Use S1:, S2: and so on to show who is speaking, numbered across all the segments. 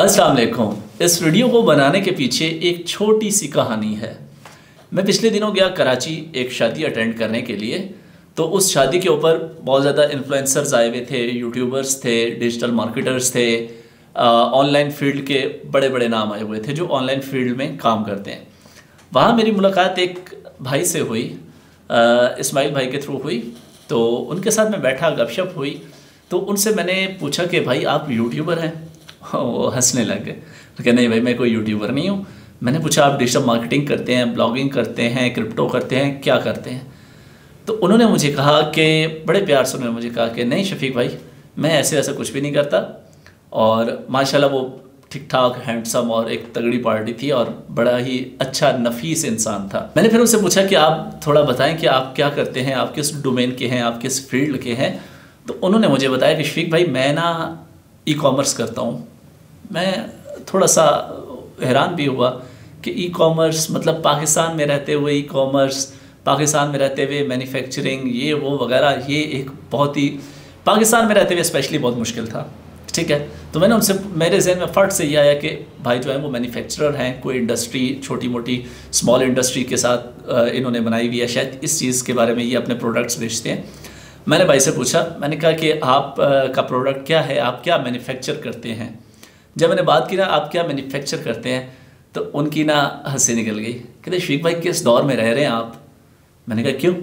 S1: अस्सलाम वालेकुम इस वीडियो को बनाने के पीछे एक छोटी सी कहानी है मैं पिछले दिनों गया कराची एक शादी अटेंड करने के लिए तो उस शादी के ऊपर बहुत ज़्यादा इन्फ्लुएंसर्स आए हुए थे यूट्यूबर्स थे डिजिटल मार्केटर्स थे ऑनलाइन फील्ड के बड़े बड़े नाम आए हुए थे जो ऑनलाइन फील्ड में काम करते हैं वहाँ मेरी मुलाकात एक भाई से हुई इस्माइल भाई के थ्रू हुई तो उनके साथ मैं बैठा गपशप हुई तो उनसे मैंने पूछा कि भाई आप यूट्यूबर हैं हाँ, वो हंसने लग गए तो कहने भाई मैं कोई यूट्यूबर नहीं हूँ मैंने पूछा आप डिजिटल मार्केटिंग करते हैं ब्लॉगिंग करते हैं क्रिप्टो करते हैं क्या करते हैं तो उन्होंने मुझे कहा कि बड़े प्यार से उन्होंने मुझे कहा कि नहीं शफीक भाई मैं ऐसे ऐसा कुछ भी नहीं करता और माशाल्लाह वो ठीक ठाक हैंडसम और एक तगड़ी पार्टी थी और बड़ा ही अच्छा नफीस इंसान था मैंने फिर उनसे पूछा कि आप थोड़ा बताएं कि आप क्या करते हैं आप किस डोमेन के हैं आप किस फील्ड के हैं तो उन्होंने मुझे बताया कि शफीक भाई मैं ना ई कॉमर्स करता हूँ मैं थोड़ा सा हैरान भी हुआ कि ई कॉमर्स मतलब पाकिस्तान में रहते हुए ई कॉमर्स पाकिस्तान में रहते हुए मैन्युफैक्चरिंग ये वो वगैरह ये एक बहुत ही पाकिस्तान में रहते हुए स्पेशली बहुत मुश्किल था ठीक है तो मैंने उनसे मेरे जहन में फ़र्क से ये आया कि भाई जो है वो मैन्युफैक्चरर हैं कोई इंडस्ट्री छोटी मोटी स्मॉल इंडस्ट्री के साथ इन्होंने बनाई हुई है शायद इस चीज़ के बारे में ये अपने प्रोडक्ट्स बेचते हैं मैंने भाई से पूछा मैंने कहा कि आप का प्रोडक्ट क्या है आप क्या मैन्युफैक्चर करते हैं जब मैंने बात की ना आप क्या मैन्युफैक्चर करते हैं तो उनकी ना हंसी निकल गई कहते शेख भाई किस दौर में रह रहे हैं आप मैंने कहा क्यों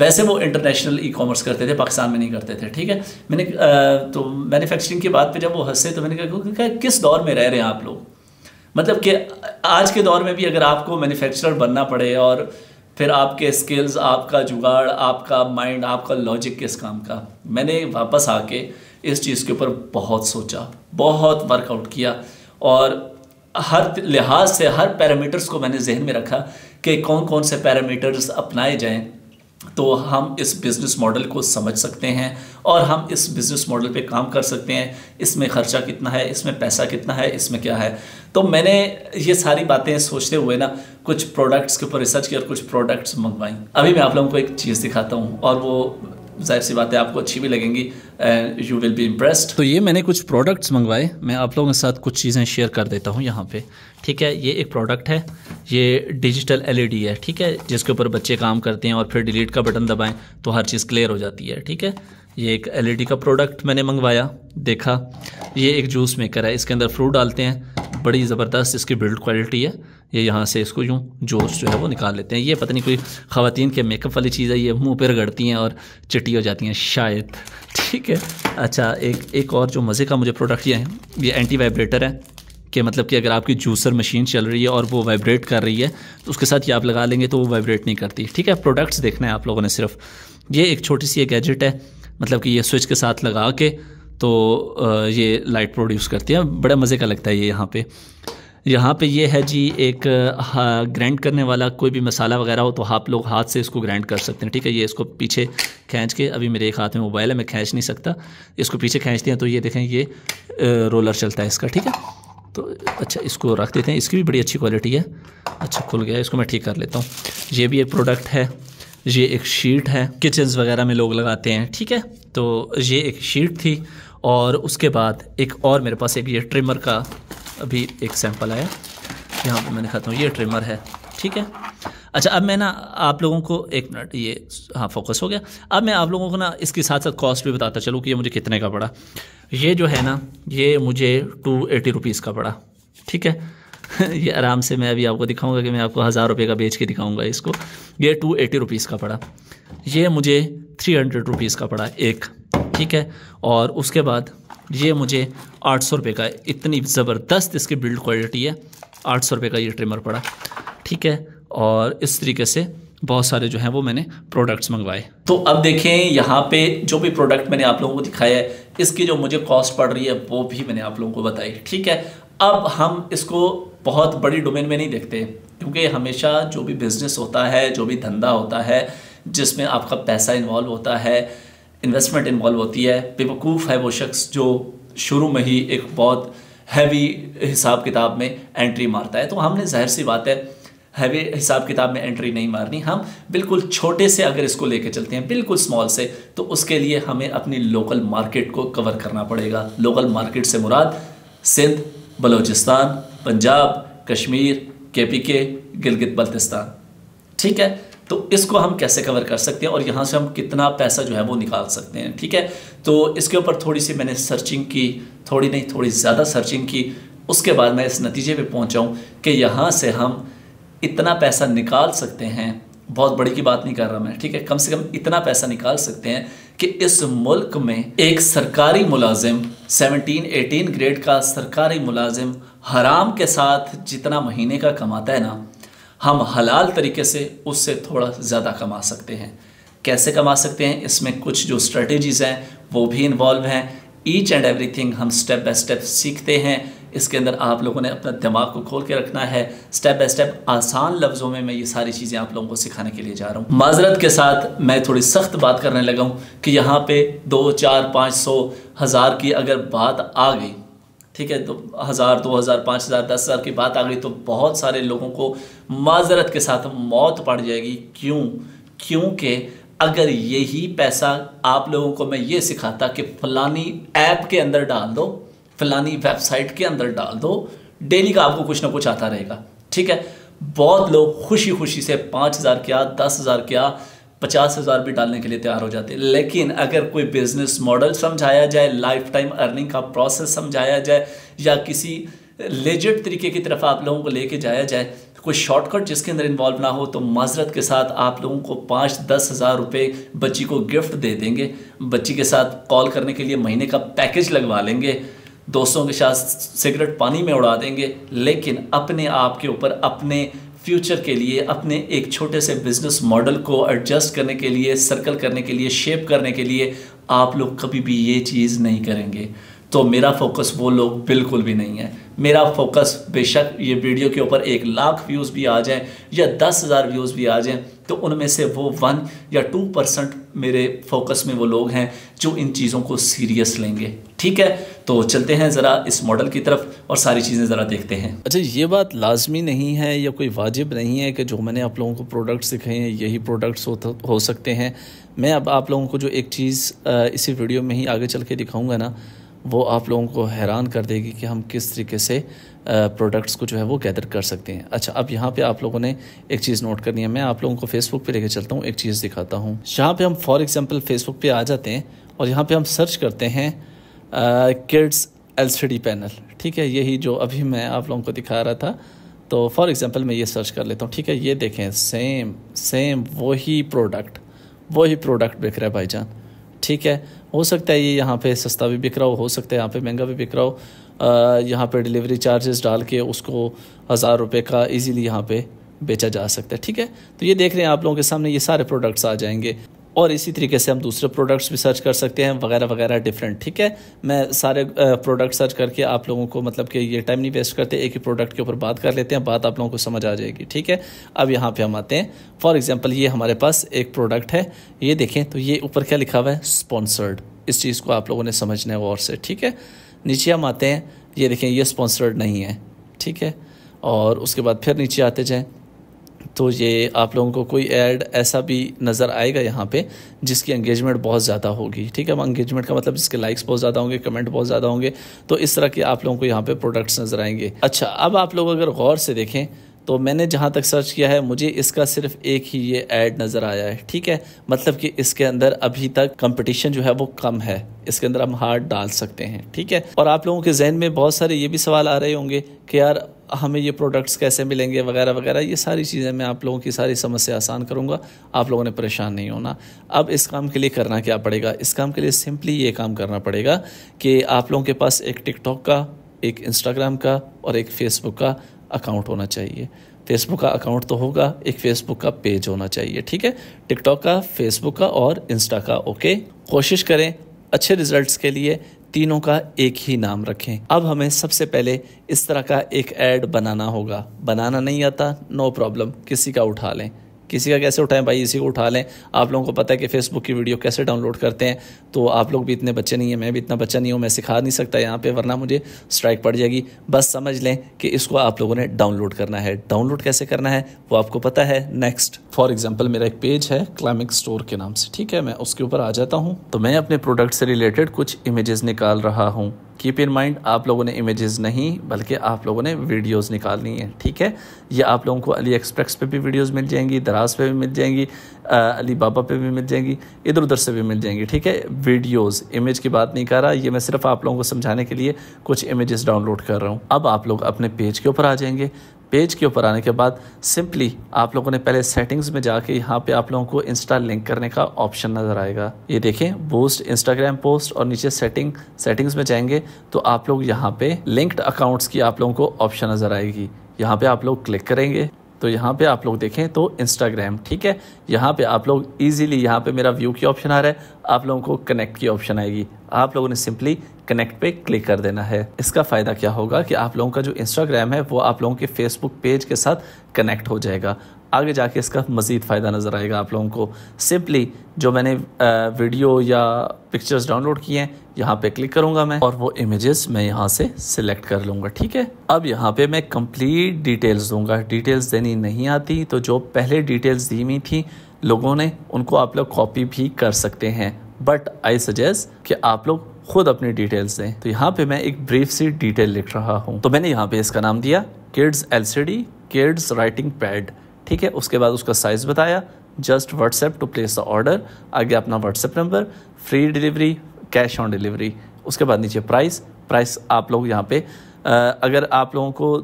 S1: वैसे वो इंटरनेशनल ई कॉमर्स करते थे पाकिस्तान में नहीं करते थे ठीक है मैंने तो मैन्युफैक्चरिंग की बात पे जब वो हंसे तो मैंने कहा किस दौर में रह रहे हैं आप लोग मतलब कि आज के दौर में भी अगर आपको मैन्युफैक्चरर बनना पड़े और फिर आपके स्किल्स आपका जुगाड़ आपका माइंड आपका लॉजिक किस काम का मैंने वापस आके इस चीज़ के ऊपर बहुत सोचा बहुत वर्कआउट किया और हर लिहाज से हर पैरामीटर्स को मैंने जहन में रखा कि कौन कौन से पैरामीटर्स अपनाए जाएं तो हम इस बिज़नेस मॉडल को समझ सकते हैं और हम इस बिज़नेस मॉडल पे काम कर सकते हैं इसमें ख़र्चा कितना है इसमें पैसा कितना है इसमें क्या है तो मैंने ये सारी बातें सोचते हुए ना कुछ प्रोडक्ट्स के ऊपर रिसर्च किया और कुछ प्रोडक्ट्स मंगवाई अभी मैं आप लोगों को एक चीज़ दिखाता हूँ और वो जाहिर सी बात है आपको अच्छी भी लगेंगी and you will be impressed तो ये मैंने कुछ प्रोडक्ट्स मंगवाए मैं आप लोगों के साथ कुछ चीज़ें शेयर कर देता हूँ यहाँ पे ठीक है ये एक प्रोडक्ट है ये डिजिटल एलईडी e है ठीक है जिसके ऊपर बच्चे काम करते हैं और फिर डिलीट का बटन दबाएं तो हर चीज़ क्लियर हो जाती है ठीक है ये एक एल e का प्रोडक्ट मैंने मंगवाया देखा ये एक जूस मेकर है इसके अंदर फ्रूट डालते हैं बड़ी ज़बरदस्त इसकी बिल्ड क्वालिटी है ये यहाँ से इसको यूँ जोश जो है वो निकाल लेते हैं ये पता नहीं कोई ख़वान के मेकअप वाली चीज़ है ये मुँह पर रगड़ती हैं और चिट्टी हो जाती हैं शायद ठीक है अच्छा एक एक और जो मज़े का मुझे प्रोडक्ट ये है ये एंटी वाइब्रेटर है कि मतलब कि अगर आपकी जूसर मशीन चल रही है और वो वाइब्रेट कर रही है तो उसके साथ ये आप लगा लेंगे तो वो वाइब्रेट नहीं करती ठीक है प्रोडक्ट्स देखना है आप लोगों ने सिर्फ ये एक छोटी सी एक गैजेट है मतलब कि ये स्विच के साथ लगा के तो ये लाइट प्रोड्यूस करती है बड़ा मज़े का लगता है ये यहाँ पर यहाँ पे ये है जी एक ग्राइंड करने वाला कोई भी मसाला वगैरह हो तो आप लोग हाथ से इसको ग्राइंड कर सकते हैं ठीक है ये इसको पीछे खींच के अभी मेरे एक हाथ में मोबाइल है मैं खींच नहीं सकता इसको पीछे खींचते हैं तो ये देखें ये रोलर चलता है इसका ठीक है तो अच्छा इसको रख देते हैं इसकी भी बड़ी अच्छी क्वालिटी है अच्छा खुल गया इसको मैं ठीक कर लेता हूँ ये भी एक प्रोडक्ट है ये एक शीट है किचन्स वगैरह में लोग लगाते हैं ठीक है तो ये एक शीट थी और उसके बाद एक और मेरे पास एक ये ट्रिमर का अभी एक सैम्पल आया यहाँ पे मैं दिखाता हूँ ये ट्रिमर है ठीक है अच्छा अब मैं ना आप लोगों को एक मिनट ये हाँ फोकस हो गया अब मैं आप लोगों को ना इसके साथ साथ कॉस्ट भी बताता चलूँ कि ये मुझे कितने का पड़ा ये जो है ना ये मुझे टू एटी रुपीज़ का पड़ा ठीक है ये आराम से मैं अभी आपको दिखाऊंगा कि मैं आपको हज़ार रुपये का बेच के दिखाऊंगा इसको ये टू एटी रुपीज़ का पड़ा ये मुझे थ्री हंड्रेड रुपीज़ का पड़ा एक ठीक है और उसके बाद ये मुझे आठ सौ रुपये का इतनी ज़बरदस्त इसकी बिल्ड क्वालिटी है आठ सौ रुपये का ये ट्रिमर पड़ा ठीक है और इस तरीके से बहुत सारे जो हैं वो मैंने प्रोडक्ट्स मंगवाए
S2: तो अब देखें यहाँ
S1: पे जो भी प्रोडक्ट मैंने आप लोगों को दिखाया है इसकी जो मुझे कॉस्ट पड़ रही है वो भी मैंने आप लोगों को बताई ठीक है अब हम इसको बहुत बड़ी डोमेन में नहीं देखते क्योंकि हमेशा जो भी बिज़नेस होता है जो भी धंधा होता है जिसमें आपका पैसा इन्वॉल्व होता है इन्वेस्टमेंट इन्वॉल्व होती है बेवकूफ़ है वो शख्स जो शुरू में ही एक बहुत हैवी हिसाब किताब में एंट्री मारता है तो हमने जाहिर सी बात है हैवी हिसाब किताब में एंट्री नहीं मारनी हम बिल्कुल छोटे से अगर इसको लेके चलते हैं बिल्कुल स्मॉल से तो उसके लिए हमें अपनी लोकल मार्केट को कवर करना पड़ेगा लोकल मार्केट से मुराद सिंध बलोचिस्तान पंजाब कश्मीर के पी के गिलगित बल्तिस्तान ठीक है तो इसको हम कैसे कवर कर सकते हैं और यहाँ से हम कितना पैसा जो है वो निकाल सकते हैं ठीक है तो इसके ऊपर थोड़ी सी मैंने सर्चिंग की थोड़ी नहीं थोड़ी ज़्यादा सर्चिंग की उसके बाद मैं इस नतीजे पे पहुँचा हूँ कि यहाँ से हम इतना पैसा निकाल सकते हैं बहुत बड़ी की बात नहीं कर रहा मैं ठीक है कम से कम इतना पैसा निकाल सकते हैं कि इस मुल्क में एक सरकारी मुलाजिम 17, 18 ग्रेड का सरकारी मुलाजिम हराम के साथ जितना महीने का कमाता है ना हम हलाल तरीके से उससे थोड़ा ज़्यादा कमा सकते हैं कैसे कमा सकते हैं इसमें कुछ जो स्ट्रेटजीज़ हैं वो भी इन्वॉल्व हैं ईच एंड एवरीथिंग हम स्टेप बाय स्टेप सीखते हैं इसके अंदर आप लोगों ने अपना दिमाग को खोल के रखना है स्टेप बाय स्टेप आसान लफ्ज़ों में मैं ये सारी चीज़ें आप लोगों को सिखाने के लिए जा रहा हूँ माजरत के साथ मैं थोड़ी सख्त बात करने लगा हूँ कि यहाँ पे दो चार पाँच सौ हज़ार की अगर बात आ गई ठीक है तो हज़ार दो हज़ार पाँच हज़ार दस हज़ार की बात आ गई तो बहुत सारे लोगों को माजरत के साथ मौत पड़ जाएगी क्यों क्योंकि अगर यही पैसा आप लोगों को मैं ये सिखाता कि फ़लानी ऐप के अंदर डाल दो फ़लानी वेबसाइट के अंदर डाल दो डेली का आपको कुछ ना कुछ आता रहेगा ठीक है बहुत लोग खुशी खुशी से पाँच हज़ार क्या दस हज़ार क्या पचास हज़ार भी डालने के लिए तैयार हो जाते हैं लेकिन अगर कोई बिजनेस मॉडल समझाया जाए लाइफ टाइम अर्निंग का प्रोसेस समझाया जाए या किसी लेजेड तरीके की तरफ आप लोगों को लेके जाया जाए कोई शॉर्टकट जिसके अंदर इन्वॉल्व ना हो तो माजरत के साथ आप लोगों को पाँच दस हज़ार रुपये बच्ची को गिफ्ट दे देंगे बच्ची के साथ कॉल करने के लिए महीने का पैकेज लगवा लेंगे दोस्तों के साथ सिगरेट पानी में उड़ा देंगे लेकिन अपने आप के ऊपर अपने फ्यूचर के लिए अपने एक छोटे से बिजनेस मॉडल को एडजस्ट करने के लिए सर्कल करने के लिए शेप करने के लिए आप लोग कभी भी ये चीज़ नहीं करेंगे तो मेरा फोकस वो लोग बिल्कुल भी नहीं है मेरा फोकस बेशक ये वीडियो के ऊपर एक लाख व्यूज़ भी आ जाए या दस हज़ार व्यूज़ भी आ जाए तो उनमें से वो वन या टू परसेंट मेरे फोकस में वो लोग हैं जो इन चीज़ों को सीरियस लेंगे ठीक है तो चलते हैं ज़रा इस मॉडल की तरफ और सारी चीज़ें ज़रा देखते हैं अच्छा ये बात लाजमी नहीं है या कोई वाजिब नहीं है कि जो मैंने आप लोगों को प्रोडक्ट्स दिखाए हैं यही प्रोडक्ट्स हो, हो सकते हैं मैं अब आप लोगों को जो एक चीज़ इसी वीडियो में ही आगे चल के दिखाऊँगा ना वो आप लोगों को हैरान कर देगी कि हम किस तरीके से प्रोडक्ट्स को जो है वो गैदर कर सकते हैं अच्छा अब यहाँ पे आप लोगों ने एक चीज़ नोट करनी है मैं आप लोगों को फेसबुक पे लेके चलता हूँ एक चीज़ दिखाता हूँ यहाँ पे हम फॉर एग्जांपल फेसबुक पे आ जाते हैं और यहाँ पे हम सर्च करते हैं किड्स एल पैनल ठीक है यही जो अभी मैं आप लोगों को दिखा रहा था तो फॉर एग्ज़ाम्पल मैं ये सर्च कर लेता हूँ ठीक है ये देखें सेम सेम वही प्रोडक्ट वही प्रोडक्ट बिक रहा है भाई ठीक है हो सकता है ये यहाँ पे सस्ता भी बिक रहा हो हो सकता है यहाँ पे महंगा भी बिक रहा हो यहाँ पे डिलीवरी चार्जेस डाल के उसको हज़ार रुपये का इजीली यहाँ पे बेचा जा सकता है ठीक है तो ये देख रहे हैं आप लोगों के सामने ये सारे प्रोडक्ट्स आ जाएंगे और इसी तरीके से हम दूसरे प्रोडक्ट्स भी सर्च कर सकते हैं वगैरह वगैरह डिफरेंट ठीक है मैं सारे प्रोडक्ट सर्च करके आप लोगों को मतलब कि ये टाइम नहीं वेस्ट करते एक ही प्रोडक्ट के ऊपर बात कर लेते हैं बात आप लोगों को समझ आ जाएगी ठीक है अब यहाँ पर हम आते हैं फॉर एग्ज़ाम्पल ये हमारे पास एक प्रोडक्ट है ये देखें तो ये ऊपर क्या लिखा हुआ है स्पॉन्सर्ड इस चीज़ को आप लोगों ने समझना है गौर से ठीक है नीचे हम आते हैं ये देखें ये स्पॉन्सर्ड नहीं है ठीक है और उसके बाद फिर नीचे आते जाएँ तो ये आप लोगों को कोई ऐड ऐसा भी नज़र आएगा यहाँ पे जिसकी एंगेजमेंट बहुत ज़्यादा होगी ठीक है एंगेजमेंट का मतलब जिसके लाइक्स बहुत ज़्यादा होंगे कमेंट बहुत ज़्यादा होंगे तो इस तरह के आप लोगों को यहाँ पे प्रोडक्ट्स नज़र आएंगे अच्छा अब आप लोग अगर गौर से देखें तो मैंने जहाँ तक सर्च किया है मुझे इसका सिर्फ एक ही ये ऐड नज़र आया है ठीक है मतलब कि इसके अंदर अभी तक कंपटीशन जो है वो कम है इसके अंदर हम हार्ड डाल सकते हैं ठीक है और आप लोगों के जहन में बहुत सारे ये भी सवाल आ रहे होंगे कि यार हमें ये प्रोडक्ट्स कैसे मिलेंगे वगैरह वगैरह ये सारी चीज़ें मैं आप लोगों की सारी समस्या आसान करूँगा आप लोगों ने परेशान नहीं होना अब इस काम के लिए करना क्या पड़ेगा इस काम के लिए सिंपली ये काम करना पड़ेगा कि आप लोगों के पास एक टिकटॉक का एक इंस्टाग्राम का और एक फेसबुक का अकाउंट होना चाहिए फेसबुक का अकाउंट तो होगा एक फेसबुक का पेज होना चाहिए ठीक है टिकटॉक का फेसबुक का और इंस्टा का ओके कोशिश करें अच्छे रिजल्ट्स के लिए तीनों का एक ही नाम रखें अब हमें सबसे पहले इस तरह का एक ऐड बनाना होगा बनाना नहीं आता नो प्रॉब्लम किसी का उठा लें किसी का कैसे उठाएं भाई इसी को उठा लें आप लोगों को पता है कि फेसबुक की वीडियो कैसे डाउनलोड करते हैं तो आप लोग भी इतने बच्चे नहीं हैं मैं भी इतना बच्चा नहीं हूँ मैं सिखा नहीं सकता यहाँ पर वरना मुझे स्ट्राइक पड़ जाएगी बस समझ लें कि इसको आप लोगों ने डाउनलोड करना है डाउनलोड कैसे करना है वो आपको पता है नेक्स्ट फॉर एग्जाम्पल मेरा एक पेज है क्लाइमिक स्टोर के नाम से ठीक है मैं उसके ऊपर आ जाता हूँ तो मैं अपने प्रोडक्ट से रिलेटेड कुछ इमेजेस निकाल रहा हूँ कीप इन माइंड आप लोगों ने इमेजेस नहीं बल्कि आप लोगों ने वीडियोस निकालनी है ठीक है ये आप लोगों को अली एक्सप्रेस पे भी वीडियोस मिल जाएंगी दराज पे भी मिल जाएंगी अली बाबा पे भी मिल जाएंगी इधर उधर से भी मिल जाएंगी ठीक है वीडियोस इमेज की बात नहीं कर रहा ये मैं सिर्फ आप लोगों को समझाने के लिए कुछ इमेजेस डाउनलोड कर रहा हूँ अब आप लोग अपने पेज के ऊपर आ जाएंगे पेज के ऊपर आने के बाद सिंपली आप लोगों ने पहले सेटिंग्स में जाके यहाँ पे आप लोगों को इंस्टा लिंक करने का ऑप्शन नज़र आएगा ये देखें बूस्ट इंस्टाग्राम पोस्ट और नीचे सेटिंग सेटिंग्स में जाएंगे तो आप लोग यहाँ पे लिंक्ड अकाउंट्स की आप लोगों को ऑप्शन नज़र आएगी यहाँ पे आप लोग क्लिक करेंगे तो यहाँ पे आप लोग देखें तो इंस्टाग्राम ठीक है यहाँ पे आप लोग इजीली यहाँ पे मेरा व्यू की ऑप्शन आ रहा है आप लोगों को कनेक्ट की ऑप्शन आएगी आप लोगों ने सिंपली कनेक्ट पे क्लिक कर देना है इसका फ़ायदा क्या होगा कि आप लोगों का जो इंस्टाग्राम है वो आप लोगों के फेसबुक पेज के साथ कनेक्ट हो जाएगा आगे जाके इसका मज़ीद फ़ायदा नज़र आएगा आप लोगों को सिंपली जो मैंने वीडियो या पिक्चर्स डाउनलोड किए हैं यहाँ पे क्लिक करूँगा मैं और वो इमेजेस मैं यहाँ से सिलेक्ट कर लूँगा ठीक है अब यहाँ पे मैं कंप्लीट डिटेल्स दूंगा डिटेल्स देनी नहीं आती तो जो पहले डिटेल्स दी हुई थी लोगों ने उनको आप लोग कॉपी भी कर सकते हैं बट आई सजेस्ट कि आप लोग खुद अपनी डिटेल्स दें तो यहाँ पे मैं एक ब्रीफ सी डिटेल लिख रहा हूँ तो मैंने यहाँ पे इसका नाम दिया kids LCD kids writing pad ठीक है उसके बाद उसका साइज़ बताया just WhatsApp to place the order आगे अपना WhatsApp number free delivery cash on delivery उसके बाद नीचे प्राइस प्राइस आप लोग यहाँ पे अगर आप लोगों को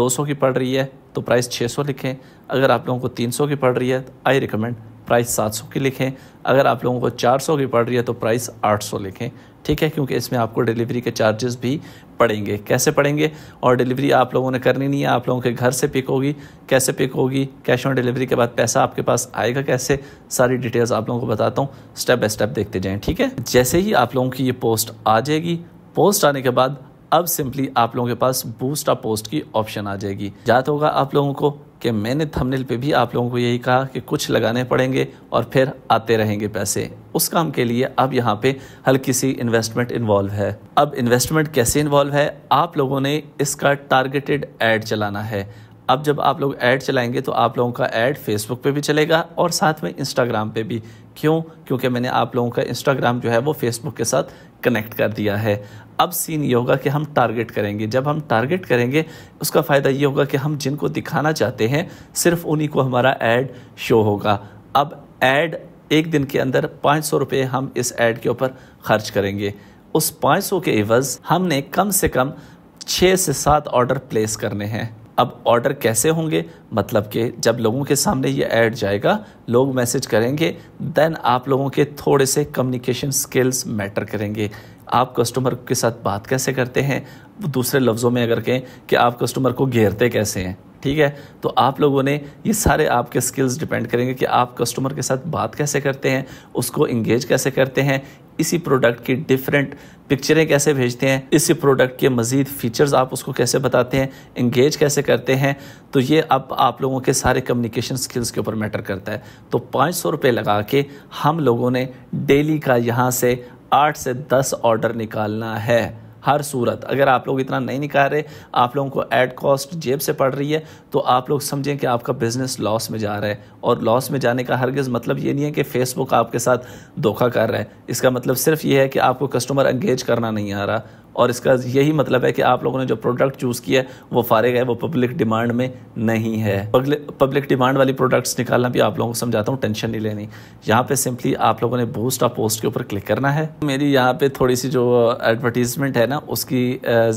S1: दो सौ की पड़ रही है तो प्राइस 600 लिखें अगर आप लोगों को 300 की पड़ रही है तो आई रिकमेंड प्राइस 700 की लिखें अगर आप लोगों को 400 की पड़ रही है तो प्राइस 800 लिखें ठीक है क्योंकि इसमें आपको डिलीवरी के चार्जेस भी पड़ेंगे कैसे पड़ेंगे और डिलीवरी आप लोगों ने करनी नहीं है आप लोगों के घर से पिक होगी कैसे पिक होगी कैश ऑन डिलीवरी के बाद पैसा आपके पास आएगा कैसे सारी डिटेल्स आप लोगों को बताता हूँ स्टेप बाय स्टेप देखते जाएँ ठीक है जैसे ही आप लोगों की ये पोस्ट आ जाएगी पोस्ट आने के बाद अब सिंपली आप लोगों के पास बूस्ट अप पोस्ट की ऑप्शन आ जाएगी याद होगा आप लोगों को कि मैंने थंबनेल पे भी आप लोगों को यही कहा कि कुछ लगाने पड़ेंगे और फिर आते रहेंगे पैसे उस काम के लिए अब यहाँ पे हल्की सी इन्वेस्टमेंट इन्वॉल्व है अब इन्वेस्टमेंट कैसे इन्वॉल्व है आप लोगों ने इसका टारगेटेड एड चलाना है अब जब आप लोग ऐड चलाएंगे तो आप लोगों का ऐड फेसबुक पे भी चलेगा और साथ में इंस्टाग्राम पे भी क्यों क्योंकि मैंने आप लोगों का इंस्टाग्राम जो है वो फेसबुक के साथ कनेक्ट कर दिया है अब सीन ये होगा कि हम टारगेट करेंगे जब हम टारगेट करेंगे उसका फ़ायदा ये होगा कि हम जिनको दिखाना चाहते हैं सिर्फ उन्हीं को हमारा ऐड शो होगा अब ऐड एक दिन के अंदर पाँच सौ रुपये हम इस ऐड के ऊपर खर्च करेंगे उस पाँच सौ के एवज़ हमने कम से कम छः से सात ऑर्डर प्लेस करने हैं अब ऑर्डर कैसे होंगे मतलब कि जब लोगों के सामने ये ऐड जाएगा लोग मैसेज करेंगे देन आप लोगों के थोड़े से कम्युनिकेशन स्किल्स मैटर करेंगे आप कस्टमर के साथ बात कैसे करते हैं दूसरे लफ्ज़ों में अगर कहें कि आप कस्टमर को घेरते कैसे हैं ठीक है तो आप लोगों ने ये सारे आपके स्किल्स डिपेंड करेंगे कि आप कस्टमर के साथ बात कैसे करते हैं उसको इंगेज कैसे करते हैं इसी प्रोडक्ट की डिफरेंट पिक्चरें कैसे भेजते हैं इसी प्रोडक्ट के मज़ीद फीचर्स आप उसको कैसे बताते हैं इंगेज कैसे करते हैं तो ये अब आप लोगों के सारे कम्युनिकेशन स्किल्स के ऊपर मैटर करता है तो पाँच सौ रुपये लगा के हम लोगों ने डेली का यहाँ से आठ से दस ऑर्डर निकालना है हर सूरत अगर आप लोग इतना नहीं निकाल रहे आप लोगों को एड कॉस्ट जेब से पड़ रही है तो आप लोग समझें कि आपका बिज़नेस लॉस में जा रहा है और लॉस में जाने का हरगज़ मतलब ये नहीं है कि फेसबुक आपके साथ धोखा कर रहा है इसका मतलब सिर्फ ये है कि आपको कस्टमर एंगेज करना नहीं आ रहा और इसका यही मतलब है कि आप लोगों ने जो प्रोडक्ट चूज़ किया है वो फारिग है वो पब्लिक डिमांड में नहीं है पब्लिक डिमांड वाली प्रोडक्ट्स निकालना भी आप लोगों को समझाता हूँ टेंशन नहीं लेनी यहाँ पे सिंपली आप लोगों ने बूस्ट ऑफ पोस्ट के ऊपर क्लिक करना है मेरी यहाँ पे थोड़ी सी जो एडवर्टीज़मेंट है ना उसकी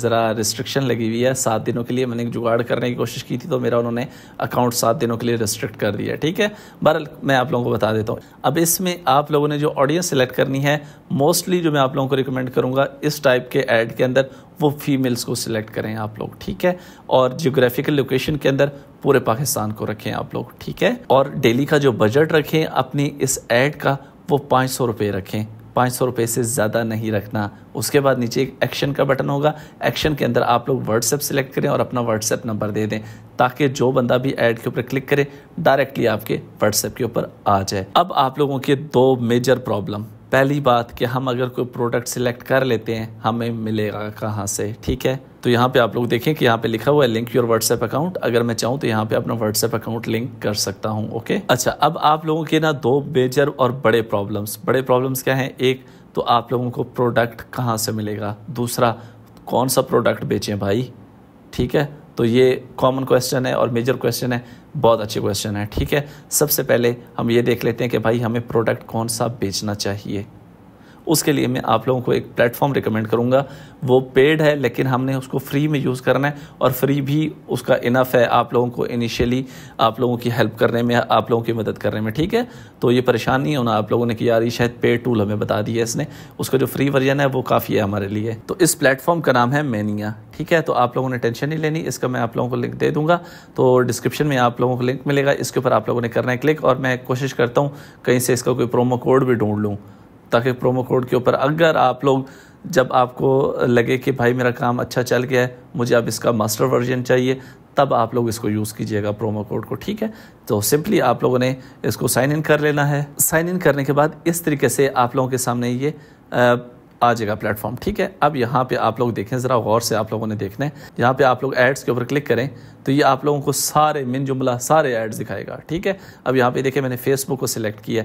S1: ज़रा रिस्ट्रिक्शन लगी हुई है सात दिनों के लिए मैंने जुगाड़ करने की कोशिश की थी तो मेरा उन्होंने अकाउंट सात दिनों के लिए रिस्ट्रिक्ट कर दिया ठीक है बहरल मैं आप लोगों को बता देता हूँ अब इसमें आप लोगों ने जो ऑडियंस सेलेक्ट करनी है मोस्टली जो मैं आप लोगों को रिकमेंड करूँगा इस टाइप के एड स्लाइड के अंदर वो फीमेल्स को सिलेक्ट करें आप लोग ठीक है और जियोग्राफिकल लोकेशन के अंदर पूरे पाकिस्तान को रखें आप लोग ठीक है और डेली का जो बजट रखें अपनी इस एड का वो पाँच सौ रुपये रखें पाँच सौ रुपये से ज़्यादा नहीं रखना उसके बाद नीचे एक एक्शन का बटन होगा एक्शन के अंदर आप लोग व्हाट्सएप सेलेक्ट करें और अपना व्हाट्सएप नंबर दे दें ताकि जो बंदा भी ऐड के ऊपर क्लिक करे डायरेक्टली आपके व्हाट्सएप के ऊपर आ जाए अब आप लोगों के दो मेजर प्रॉब्लम पहली बात कि हम अगर कोई प्रोडक्ट सिलेक्ट कर लेते हैं हमें मिलेगा कहाँ से ठीक है तो यहाँ पे आप लोग देखें कि यहाँ पे लिखा हुआ है लिंक योर व्हाट्सएप अकाउंट अगर मैं चाहूँ तो यहाँ पे अपना व्हाट्सएप अकाउंट लिंक कर सकता हूँ ओके अच्छा अब आप लोगों के ना दो मेजर और बड़े प्रॉब्लम्स बड़े प्रॉब्लम्स क्या हैं एक तो आप लोगों को प्रोडक्ट कहाँ से मिलेगा दूसरा कौन सा प्रोडक्ट बेचें भाई ठीक है तो ये कॉमन क्वेश्चन है और मेजर क्वेश्चन है बहुत अच्छे क्वेश्चन है ठीक है सबसे पहले हम ये देख लेते हैं कि भाई हमें प्रोडक्ट कौन सा बेचना चाहिए उसके लिए मैं आप लोगों को एक प्लेटफॉर्म रिकमेंड करूँगा वो पेड है लेकिन हमने उसको फ्री में यूज़ करना है और फ्री भी उसका इनफ है आप लोगों को इनिशियली आप लोगों की हेल्प करने में आप लोगों की मदद करने में ठीक है तो ये परेशान नहीं होना आप लोगों ने कि यार ये शायद पेड टूल हमें बता दिया इसने उसका जो फ्री वर्जन है वो काफ़ी है हमारे लिए तो इस प्लेटफॉर्म का नाम है मेनिया ठीक है तो आप लोगों ने टेंशन नहीं लेनी इसका मैं आप लोगों को लिंक दे दूंगा तो डिस्क्रिप्शन में आप लोगों को लिंक मिलेगा इसके ऊपर आप लोगों ने करना है क्लिक और मैं कोशिश करता हूँ कहीं से इसका कोई प्रोमो कोड भी ढूंढ लूँ ताकि प्रोमो कोड के ऊपर अगर आप लोग जब आपको लगे कि भाई मेरा काम अच्छा चल गया है मुझे अब इसका मास्टर वर्जन चाहिए तब आप लोग इसको यूज़ कीजिएगा प्रोमो कोड को ठीक है तो सिंपली आप लोगों ने इसको साइन इन कर लेना है साइन इन करने के बाद इस तरीके से आप लोगों के सामने ये आ जाएगा प्लेटफॉर्म ठीक है अब यहाँ पे आप लोग देखें ज़रा गौर से आप लोगों ने देखना है यहाँ पे आप लोग एड्स के ऊपर क्लिक करें तो ये आप लोगों को सारे मिन जुमला सारे एड्स दिखाएगा ठीक है अब यहाँ पे देखें मैंने फेसबुक को सिलेक्ट किया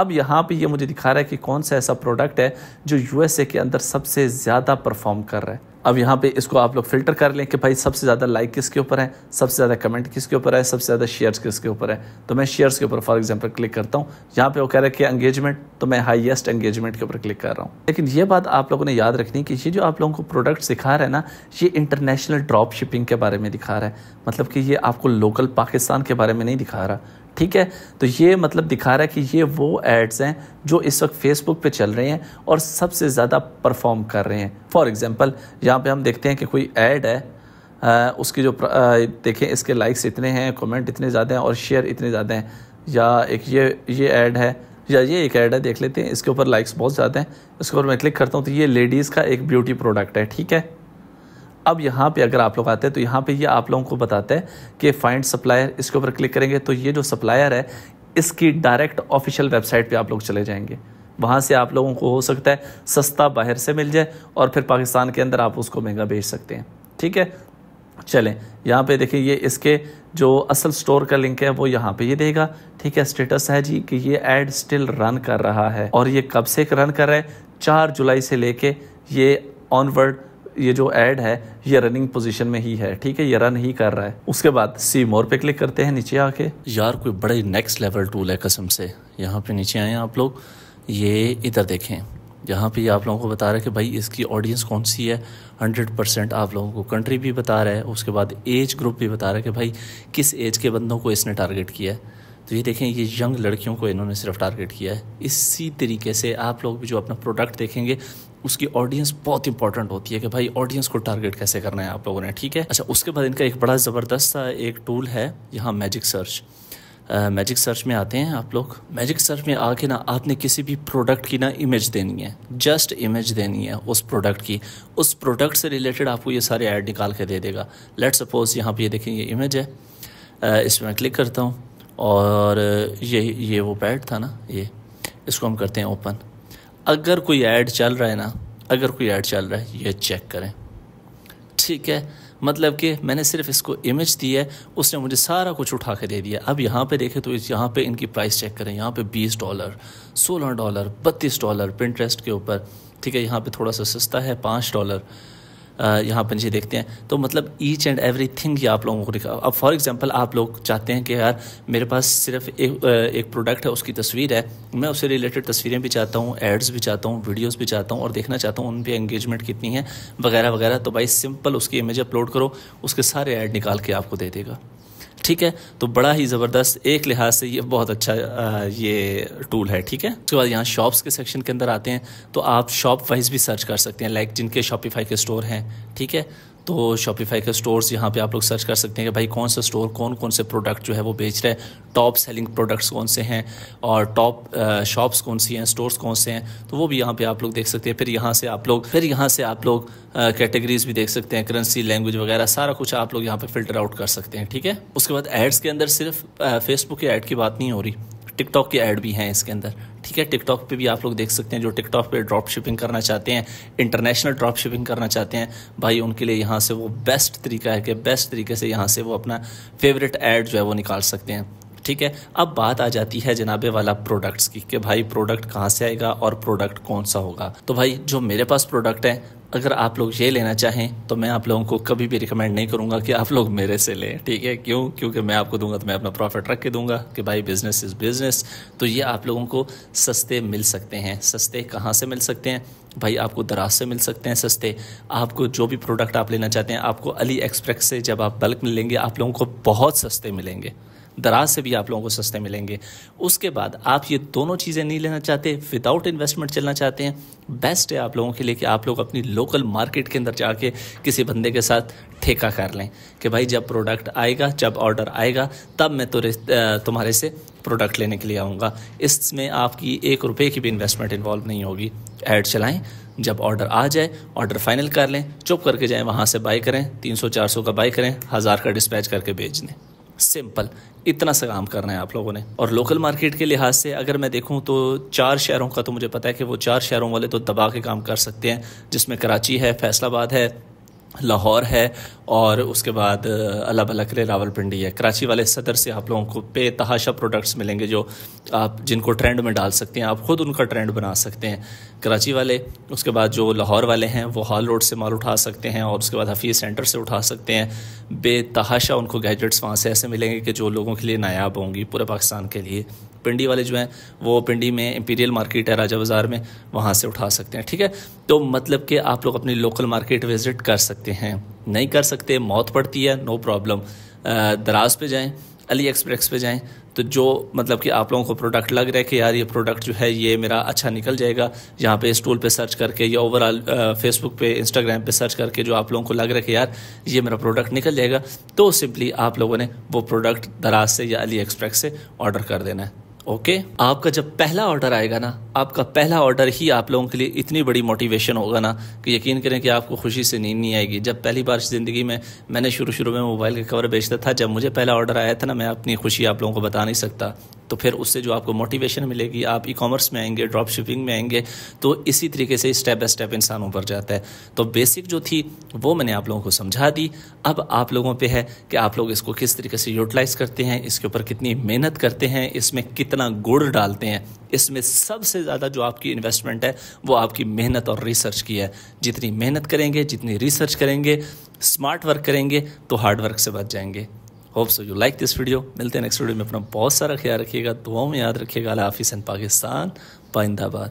S1: अब यहाँ पे ये मुझे दिखा रहा है कि कौन सा ऐसा प्रोडक्ट है जो यूएसए के अंदर सबसे ज़्यादा परफॉर्म कर रहा है अब यहाँ पे इसको आप लोग फिल्टर कर लें कि भाई सबसे ज़्यादा लाइक किसके ऊपर है सबसे ज़्यादा कमेंट किसके ऊपर है सबसे ज़्यादा शेयर्स किसके ऊपर है तो मैं शेयर्स के ऊपर फॉर एग्जांपल क्लिक करता हूँ यहाँ पे वो कह रहा है कि एंगेजमेंट तो मैं हाईएस्ट एंगेजमेंट के ऊपर क्लिक कर रहा हूँ लेकिन ये बात आप लोगों ने याद रखनी कि ये जो आप लोगों को प्रोडक्ट दिखा रहा है ना ये इंटरनेशनल ड्रॉप शिपिंग के बारे में दिखा रहा है मतलब कि ये आपको लोकल पाकिस्तान के बारे में नहीं दिखा रहा ठीक है तो ये मतलब दिखा रहा है कि ये वो एड्स हैं जो इस वक्त फेसबुक पे चल रहे हैं और सबसे ज़्यादा परफॉर्म कर रहे हैं फॉर एग्ज़ाम्पल यहाँ पे हम देखते हैं कि कोई ऐड है आ, उसकी जो देखें इसके लाइक्स इतने हैं कमेंट इतने ज़्यादा हैं और शेयर इतने ज़्यादा हैं या एक ये ये ऐड है या ये एक ऐड है देख लेते हैं इसके ऊपर लाइक्स बहुत ज़्यादा हैं इसके ऊपर मैं क्लिक करता हूँ तो ये लेडीज़ का एक ब्यूटी प्रोडक्ट है ठीक है अब यहाँ पे अगर आप लोग आते हैं तो यहाँ पे ये यह आप लोगों को बताते हैं कि फाइंड सप्लायर इसके ऊपर क्लिक करेंगे तो ये जो सप्लायर है इसकी डायरेक्ट ऑफिशियल वेबसाइट पे आप लोग चले जाएंगे वहाँ से आप लोगों को हो सकता है सस्ता बाहर से मिल जाए और फिर पाकिस्तान के अंदर आप उसको महंगा बेच सकते हैं ठीक है चलें यहाँ पे देखिए ये इसके जो असल स्टोर का लिंक है वो यहाँ पे ये देगा ठीक है स्टेटस है जी कि ये एड स्टिल रन कर रहा है और ये कब से रन कर रहा है चार जुलाई से लेके ये ऑनवर्ड ये जो ऐड है ये रनिंग पोजीशन में ही है ठीक है ये रन ही कर रहा है उसके बाद सी मोर पे क्लिक करते हैं नीचे आके यार कोई बड़े नेक्स्ट लेवल टूल है कसम से यहाँ पे नीचे आए आप लोग ये इधर देखें जहाँ पे आप लोगों को बता रहा है कि भाई इसकी ऑडियंस कौन सी है हंड्रेड परसेंट आप लोगों को कंट्री भी बता रहा है उसके बाद एज ग्रुप भी बता रहा है कि भाई किस एज के बंदों को इसने टारगेट किया है तो ये देखें ये यंग लड़कियों को इन्होंने सिर्फ टारगेट किया है इसी तरीके से आप लोग भी जो अपना प्रोडक्ट देखेंगे उसकी ऑडियंस बहुत इंपॉर्टेंट होती है कि भाई ऑडियंस को टारगेट कैसे करना है आप लोगों ने ठीक है अच्छा उसके बाद इनका एक बड़ा ज़बरदस्त सा एक टूल है यहाँ मैजिक सर्च मैजिक सर्च में आते हैं आप लोग मैजिक सर्च में आके ना आपने किसी भी प्रोडक्ट की ना इमेज देनी है जस्ट इमेज देनी है उस प्रोडक्ट की उस प्रोडक्ट से रिलेटेड आपको ये सारे ऐड निकाल के दे देगा लेट सपोज़ यहाँ पे ये देखें ये इमेज है uh, इसमें मैं क्लिक करता हूँ और ये ये वो पैड था ना ये इसको हम करते हैं ओपन अगर कोई ऐड चल रहा है ना अगर कोई ऐड चल रहा है ये चेक करें ठीक है मतलब कि मैंने सिर्फ इसको इमेज दी है उसने मुझे सारा कुछ उठा के दे दिया अब यहाँ पे देखें तो इस यहाँ पे इनकी प्राइस चेक करें यहाँ पे 20 डॉलर 16 डॉलर 32 डॉलर प्रिंटरेस्ट के ऊपर ठीक है यहाँ पे थोड़ा सा सस्ता है पाँच डॉलर यहाँ पंजे देखते हैं तो मतलब ईच एंड एवरी थिंग ये आप लोगों को दिखा अब फॉर एग्ज़ाम्पल आप लोग चाहते हैं कि यार मेरे पास सिर्फ एक एक प्रोडक्ट है उसकी तस्वीर है मैं उससे रिलेटेड तस्वीरें भी चाहता हूँ एड्स भी चाहता हूँ वीडियोज़ भी चाहता हूँ और देखना चाहता हूँ उन पर एंगेजमेंट कितनी है वगैरह वगैरह तो भाई सिंपल उसकी इमेज अपलोड करो उसके सारे ऐड निकाल के आपको दे देगा ठीक है तो बड़ा ही ज़बरदस्त एक लिहाज से ये बहुत अच्छा ये टूल है ठीक है उसके बाद यहाँ शॉप्स के सेक्शन के अंदर आते हैं तो आप शॉप वाइज भी सर्च कर सकते हैं लाइक जिनके शॉपिफाई के स्टोर हैं ठीक है तो शॉपिफाई के स्टोर्स यहाँ पे आप लोग सर्च कर सकते हैं कि भाई कौन सा स्टोर कौन कौन से प्रोडक्ट जो है वो बेच रहे हैं टॉप सेलिंग प्रोडक्ट्स कौन से हैं और टॉप शॉप्स कौन सी हैं स्टोर्स कौन से हैं तो वो भी यहाँ पे आप लोग देख सकते हैं फिर यहाँ से आप लोग फिर यहाँ से आप लोग कैटेगरीज भी देख सकते हैं करेंसी लैंग्वेज वगैरह सारा कुछ आप लोग यहाँ पर फिल्टर आउट कर सकते हैं ठीक है उसके बाद एड्स के अंदर सिर्फ फेसबुक के ऐड की बात नहीं हो रही टिकटॉक के ऐड भी हैं इसके अंदर ठीक है टिकटॉक पे भी आप लोग देख सकते हैं जो टिकटॉक पे ड्रॉप शिपिंग करना चाहते हैं इंटरनेशनल ड्रॉप शिपिंग करना चाहते हैं भाई उनके लिए यहाँ से वो बेस्ट तरीका है कि बेस्ट तरीके से यहाँ से वो अपना फेवरेट ऐड जो है वो निकाल सकते हैं ठीक है अब बात आ जाती है जनाबे वाला प्रोडक्ट्स की कि भाई प्रोडक्ट कहाँ से आएगा और प्रोडक्ट कौन सा होगा तो भाई जो मेरे पास प्रोडक्ट है अगर आप लोग ये लेना चाहें तो मैं आप लोगों को कभी भी रिकमेंड नहीं करूंगा कि आप लोग मेरे से लें ठीक है क्यों क्योंकि मैं आपको दूंगा तो मैं अपना प्रॉफिट रख के दूंगा कि भाई बिजनेस इज़ बिजनेस तो ये आप लोगों को सस्ते मिल सकते हैं सस्ते कहाँ से मिल सकते हैं भाई आपको दराज से मिल सकते हैं सस्ते आपको जो भी प्रोडक्ट आप लेना चाहते हैं आपको अली एक्सप्रेस से जब आप बल्क में लेंगे आप लोगों को बहुत सस्ते मिलेंगे दराज से भी आप लोगों को सस्ते मिलेंगे उसके बाद आप ये दोनों चीज़ें नहीं लेना चाहते विदाउट इन्वेस्टमेंट चलना चाहते हैं बेस्ट है आप लोगों के लिए कि आप लोग अपनी लोकल मार्केट के अंदर जाके किसी बंदे के साथ ठेका कर लें कि भाई जब प्रोडक्ट आएगा जब ऑर्डर आएगा तब मैं तो तुम्हारे से प्रोडक्ट लेने के लिए आऊँगा इसमें आपकी एक रुपये की भी इन्वेस्टमेंट इन्वॉल्व नहीं होगी ऐड चलाएं जब ऑर्डर आ जाए ऑर्डर फाइनल कर लें चुप करके जाएं वहाँ से बाई करें 300-400 का बाई करें हज़ार का डिस्पैच करके भेज दें सिंपल इतना सा काम करना है आप लोगों ने और लोकल मार्केट के लिहाज से अगर मैं देखूं तो चार शहरों का तो मुझे पता है कि वो चार शहरों वाले तो दबा के काम कर सकते हैं जिसमें कराची है फैसलाबाद है लाहौर है और उसके बाद अलग बलकरे रावलपिंडी है कराची वाले सदर से आप लोगों को बेतहाशा प्रोडक्ट्स मिलेंगे जो आप जिनको ट्रेंड में डाल सकते हैं आप ख़ुद उनका ट्रेंड बना सकते हैं कराची वाले उसके बाद जो लाहौर वाले हैं वो हॉल रोड से माल उठा सकते हैं और उसके बाद हफीज़ सेंटर से उठा सकते हैं बेतहाशा उनको गैजेट्स वहाँ से ऐसे मिलेंगे कि जो लोगों के लिए नायाब होंगी पूरे पाकिस्तान के लिए पिंडी वाले जो हैं वो पिंडी में इंपीरियल मार्केट है राजा बाज़ार में वहाँ से उठा सकते हैं ठीक है तो मतलब कि आप लोग अपनी लोकल मार्केट विज़िट कर सकते हैं नहीं कर सकते मौत पड़ती है नो प्रॉब्लम दराज पे जाएँ अली एक्सप्रेस पे जाएँ तो जो मतलब कि आप लोगों को प्रोडक्ट लग रहा है कि यार ये प्रोडक्ट जो है ये मेरा अच्छा निकल जाएगा यहाँ पे इस टूल पे सर्च करके या ओवरऑल फेसबुक पे इंस्टाग्राम पे सर्च करके जो आप लोगों को लग रहा है कि यार ये मेरा प्रोडक्ट निकल जाएगा तो सिंपली आप लोगों ने वो प्रोडक्ट दराज से या अली एक्सप्रेस से ऑर्डर कर देना है ओके okay? आपका जब पहला ऑर्डर आएगा ना आपका पहला ऑर्डर ही आप लोगों के लिए इतनी बड़ी मोटिवेशन होगा ना कि यकीन करें कि आपको खुशी से नींद नहीं आएगी जब पहली बार ज़िंदगी में मैंने शुरू शुरू में मोबाइल के कवर बेचता था जब मुझे पहला ऑर्डर आया था ना मैं अपनी खुशी आप लोगों को बता नहीं सकता तो फिर उससे जो आपको मोटिवेशन मिलेगी आप ई कॉमर्स में आएंगे ड्रॉप शिपिंग में आएंगे तो इसी तरीके से स्टेप बाय स्टेप इंसान ऊपर जाता है तो बेसिक जो थी वो मैंने आप लोगों को समझा दी अब आप लोगों पर है कि आप लोग इसको किस तरीके से यूटिलाइज़ करते हैं इसके ऊपर कितनी मेहनत करते हैं इसमें कितना गुड़ डालते हैं इसमें सबसे ज़्यादा जो आपकी इन्वेस्टमेंट है वो आपकी मेहनत और रिसर्च की है जितनी मेहनत करेंगे जितनी रिसर्च करेंगे स्मार्ट वर्क करेंगे तो हार्ड वर्क से बच जाएंगे hope so you like this video मिलते हैं नेक्स्ट वीडियो में अपना बहुत सारा ख्याल रखिएगा दुआओं में याद रखिएगा अला हाफिस एंड पाकिस्तान पाइंदाबाद